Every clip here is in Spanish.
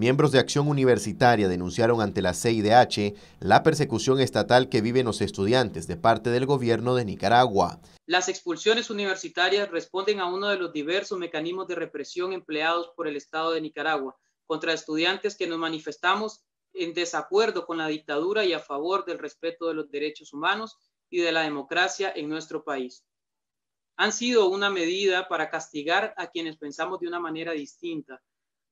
Miembros de Acción Universitaria denunciaron ante la CIDH la persecución estatal que viven los estudiantes de parte del gobierno de Nicaragua. Las expulsiones universitarias responden a uno de los diversos mecanismos de represión empleados por el Estado de Nicaragua contra estudiantes que nos manifestamos en desacuerdo con la dictadura y a favor del respeto de los derechos humanos y de la democracia en nuestro país. Han sido una medida para castigar a quienes pensamos de una manera distinta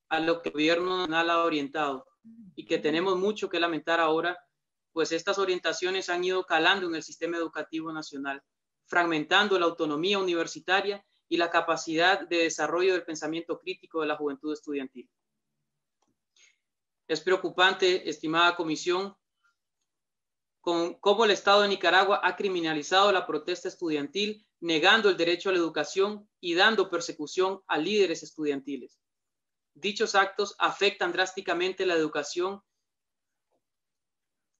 a lo que el gobierno nacional ha orientado y que tenemos mucho que lamentar ahora, pues estas orientaciones han ido calando en el sistema educativo nacional, fragmentando la autonomía universitaria y la capacidad de desarrollo del pensamiento crítico de la juventud estudiantil. Es preocupante, estimada comisión, con cómo el Estado de Nicaragua ha criminalizado la protesta estudiantil, negando el derecho a la educación y dando persecución a líderes estudiantiles dichos actos afectan drásticamente la educación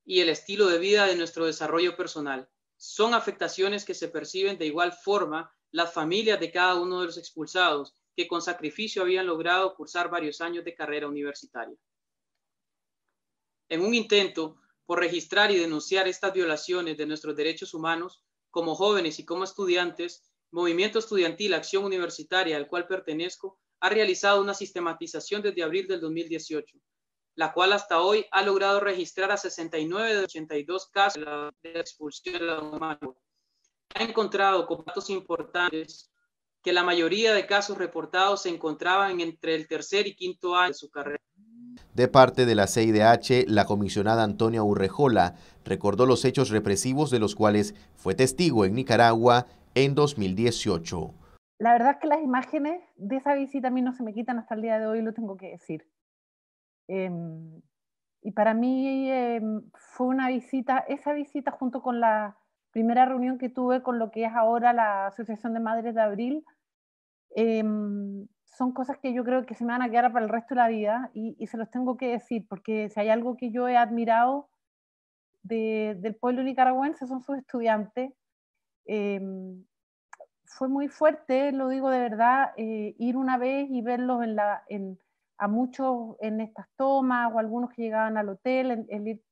y el estilo de vida de nuestro desarrollo personal. Son afectaciones que se perciben de igual forma las familias de cada uno de los expulsados que con sacrificio habían logrado cursar varios años de carrera universitaria. En un intento por registrar y denunciar estas violaciones de nuestros derechos humanos, como jóvenes y como estudiantes, Movimiento Estudiantil Acción Universitaria, al cual pertenezco, ha realizado una sistematización desde abril del 2018, la cual hasta hoy ha logrado registrar a 69 de 82 casos de, expulsión de la humanidad. Ha encontrado con datos importantes que la mayoría de casos reportados se encontraban entre el tercer y quinto año de su carrera. De parte de la CIDH, la comisionada Antonia Urrejola recordó los hechos represivos de los cuales fue testigo en Nicaragua en 2018 la verdad es que las imágenes de esa visita a mí no se me quitan hasta el día de hoy, lo tengo que decir. Em, y para mí em, fue una visita, esa visita junto con la primera reunión que tuve con lo que es ahora la Asociación de Madres de Abril, em, son cosas que yo creo que se me van a quedar para el resto de la vida y, se los tengo que decir, porque si hay algo que yo he admirado del pueblo nicaragüense son sus estudiantes. Eh, fue muy fuerte, lo digo de verdad, eh, ir una vez y verlos a muchos en estas tomas o algunos que llegaban al hotel, el, ir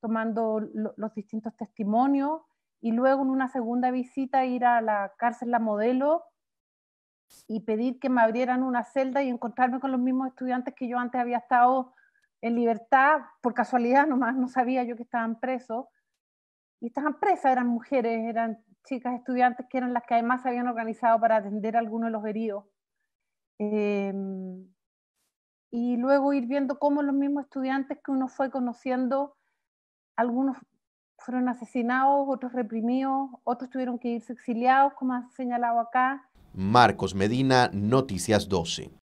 tomando los distintos testimonios y luego en una segunda visita ir a la cárcel La Modelo y pedir que me abrieran una celda y encontrarme con los mismos estudiantes que yo antes había estado en libertad, por casualidad nomás, no sabía yo que estaban presos, y estas empresas eran mujeres, eran chicas estudiantes que eran las que además se habían organizado para atender a algunos de los heridos. Em, y luego ir viendo cómo los mismos estudiantes que uno fue conociendo, algunos fueron asesinados, otros reprimidos, otros tuvieron que irse exiliados, como ha señalado acá. Marcos Medina, Noticias 12.